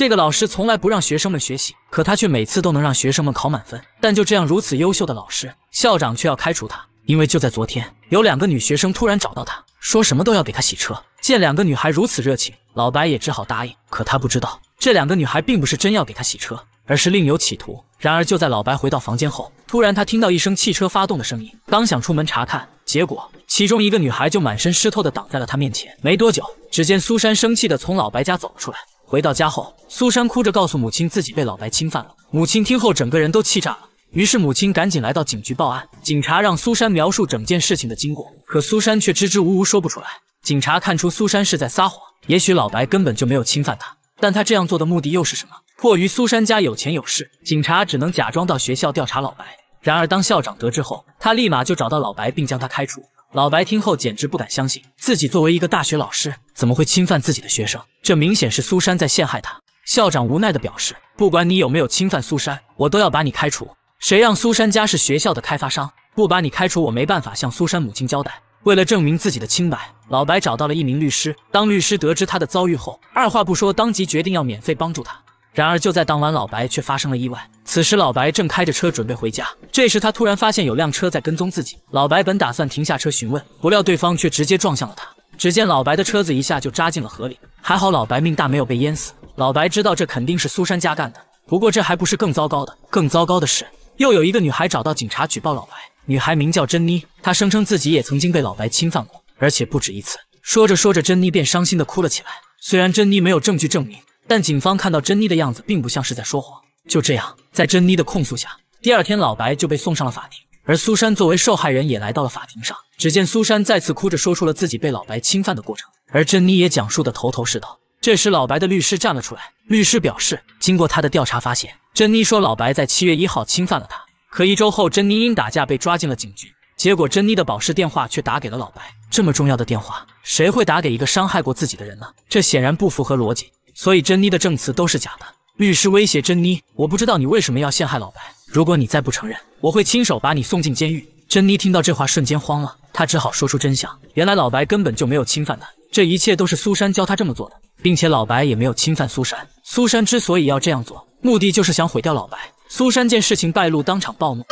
这个老师从来不让学生们学习，可他却每次都能让学生们考满分。但就这样如此优秀的老师，校长却要开除他，因为就在昨天，有两个女学生突然找到他说什么都要给他洗车。见两个女孩如此热情，老白也只好答应。可他不知道，这两个女孩并不是真要给他洗车，而是另有企图。然而就在老白回到房间后，突然他听到一声汽车发动的声音，刚想出门查看，结果其中一个女孩就满身湿透的挡在了他面前。没多久，只见苏珊生气的从老白家走了出来。回到家后，苏珊哭着告诉母亲自己被老白侵犯了。母亲听后整个人都气炸了，于是母亲赶紧来到警局报案。警察让苏珊描述整件事情的经过，可苏珊却支支吾吾说不出来。警察看出苏珊是在撒谎，也许老白根本就没有侵犯她，但他这样做的目的又是什么？迫于苏珊家有钱有势，警察只能假装到学校调查老白。然而当校长得知后，他立马就找到老白，并将他开除。老白听后简直不敢相信，自己作为一个大学老师，怎么会侵犯自己的学生？这明显是苏珊在陷害他。校长无奈的表示，不管你有没有侵犯苏珊，我都要把你开除。谁让苏珊家是学校的开发商？不把你开除，我没办法向苏珊母亲交代。为了证明自己的清白，老白找到了一名律师。当律师得知他的遭遇后，二话不说，当即决定要免费帮助他。然而就在当晚，老白却发生了意外。此时，老白正开着车准备回家，这时他突然发现有辆车在跟踪自己。老白本打算停下车询问，不料对方却直接撞向了他。只见老白的车子一下就扎进了河里，还好老白命大，没有被淹死。老白知道这肯定是苏珊家干的，不过这还不是更糟糕的。更糟糕的是，又有一个女孩找到警察举报老白。女孩名叫珍妮，她声称自己也曾经被老白侵犯过，而且不止一次。说着说着，珍妮便伤心地哭了起来。虽然珍妮没有证据证明。但警方看到珍妮的样子，并不像是在说谎。就这样，在珍妮的控诉下，第二天老白就被送上了法庭，而苏珊作为受害人也来到了法庭上。只见苏珊再次哭着说出了自己被老白侵犯的过程，而珍妮也讲述的头头是道。这时，老白的律师站了出来，律师表示，经过他的调查发现，珍妮说老白在七月一号侵犯了她，可一周后珍妮因打架被抓进了警局，结果珍妮的保释电话却打给了老白。这么重要的电话，谁会打给一个伤害过自己的人呢？这显然不符合逻辑。所以，珍妮的证词都是假的。律师威胁珍妮：“我不知道你为什么要陷害老白，如果你再不承认，我会亲手把你送进监狱。”珍妮听到这话，瞬间慌了，她只好说出真相：原来老白根本就没有侵犯她，这一切都是苏珊教她这么做的，并且老白也没有侵犯苏珊。苏珊之所以要这样做，目的就是想毁掉老白。苏珊见事情败露，当场暴怒。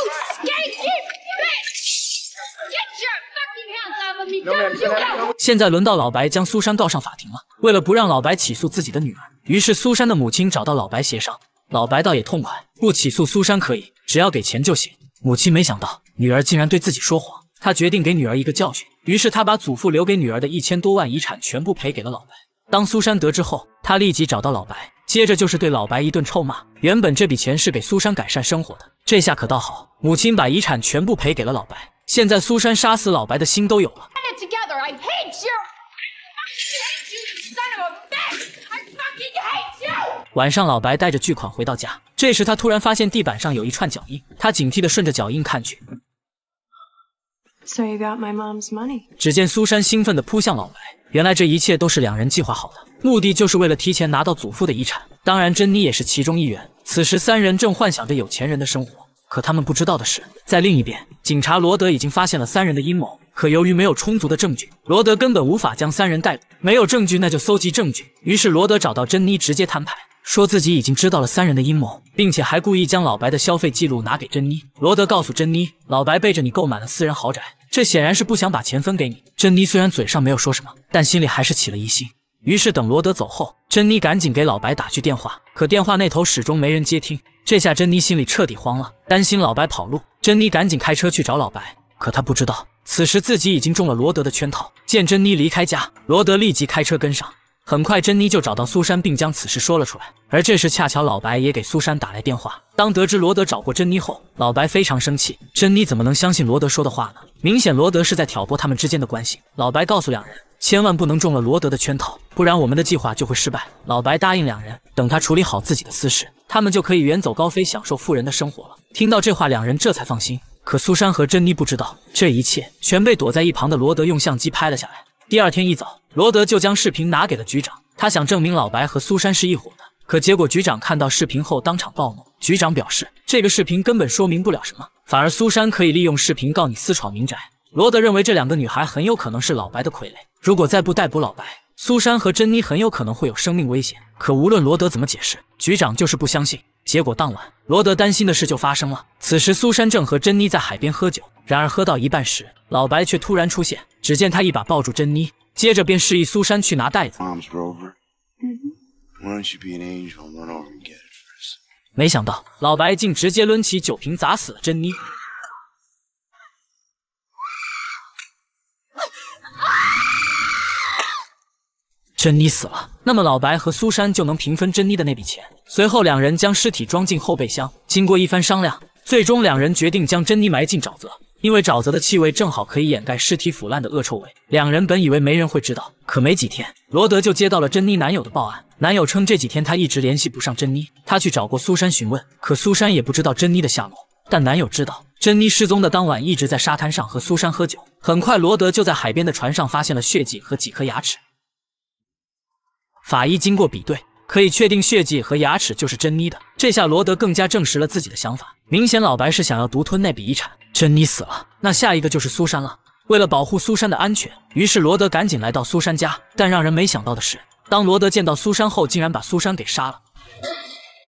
现在轮到老白将苏珊告上法庭了。为了不让老白起诉自己的女儿，于是苏珊的母亲找到老白协商。老白倒也痛快，不起诉苏珊可以，只要给钱就行。母亲没想到女儿竟然对自己说谎，她决定给女儿一个教训。于是她把祖父留给女儿的一千多万遗产全部赔给了老白。当苏珊得知后，她立即找到老白，接着就是对老白一顿臭骂。原本这笔钱是给苏珊改善生活的，这下可倒好，母亲把遗产全部赔给了老白。现在苏珊杀死老白的心都有了。晚上，老白带着巨款回到家，这时他突然发现地板上有一串脚印，他警惕的顺着脚印看去。So you got my mom's money？只见苏珊兴奋的扑向老白，原来这一切都是两人计划好的，目的就是为了提前拿到祖父的遗产。当然，珍妮也是其中一员。此时三人正幻想着有钱人的生活，可他们不知道的是，在另一边，警察罗德已经发现了三人的阴谋。可由于没有充足的证据，罗德根本无法将三人逮捕。没有证据，那就搜集证据。于是罗德找到珍妮，直接摊牌，说自己已经知道了三人的阴谋，并且还故意将老白的消费记录拿给珍妮。罗德告诉珍妮，老白背着你购买了私人豪宅，这显然是不想把钱分给你。珍妮虽然嘴上没有说什么，但心里还是起了疑心。于是等罗德走后，珍妮赶紧给老白打去电话，可电话那头始终没人接听。这下珍妮心里彻底慌了，担心老白跑路，珍妮赶紧开车去找老白，可她不知道。此时自己已经中了罗德的圈套，见珍妮离开家，罗德立即开车跟上。很快，珍妮就找到苏珊，并将此事说了出来。而这时，恰巧老白也给苏珊打来电话。当得知罗德找过珍妮后，老白非常生气。珍妮怎么能相信罗德说的话呢？明显罗德是在挑拨他们之间的关系。老白告诉两人，千万不能中了罗德的圈套，不然我们的计划就会失败。老白答应两人，等他处理好自己的私事，他们就可以远走高飞，享受富人的生活了。听到这话，两人这才放心。可苏珊和珍妮不知道，这一切全被躲在一旁的罗德用相机拍了下来。第二天一早，罗德就将视频拿给了局长，他想证明老白和苏珊是一伙的。可结果，局长看到视频后当场暴怒。局长表示，这个视频根本说明不了什么，反而苏珊可以利用视频告你私闯民宅。罗德认为这两个女孩很有可能是老白的傀儡，如果再不逮捕老白，苏珊和珍妮很有可能会有生命危险。可无论罗德怎么解释，局长就是不相信。结果当晚，罗德担心的事就发生了。此时，苏珊正和珍妮在海边喝酒，然而喝到一半时，老白却突然出现。只见他一把抱住珍妮，接着便示意苏珊去拿袋子。没想到，老白竟直接抡起酒瓶砸死了珍妮。珍妮死了，那么老白和苏珊就能平分珍妮的那笔钱。随后两人将尸体装进后备箱，经过一番商量，最终两人决定将珍妮埋进沼泽，因为沼泽的气味正好可以掩盖尸体腐烂的恶臭味。两人本以为没人会知道，可没几天，罗德就接到了珍妮男友的报案。男友称这几天他一直联系不上珍妮，他去找过苏珊询问，可苏珊也不知道珍妮的下落。但男友知道，珍妮失踪的当晚一直在沙滩上和苏珊喝酒。很快，罗德就在海边的船上发现了血迹和几颗牙齿。法医经过比对，可以确定血迹和牙齿就是珍妮的。这下罗德更加证实了自己的想法，明显老白是想要独吞那笔遗产。珍妮死了，那下一个就是苏珊了。为了保护苏珊的安全，于是罗德赶紧来到苏珊家。但让人没想到的是，当罗德见到苏珊后，竟然把苏珊给杀了。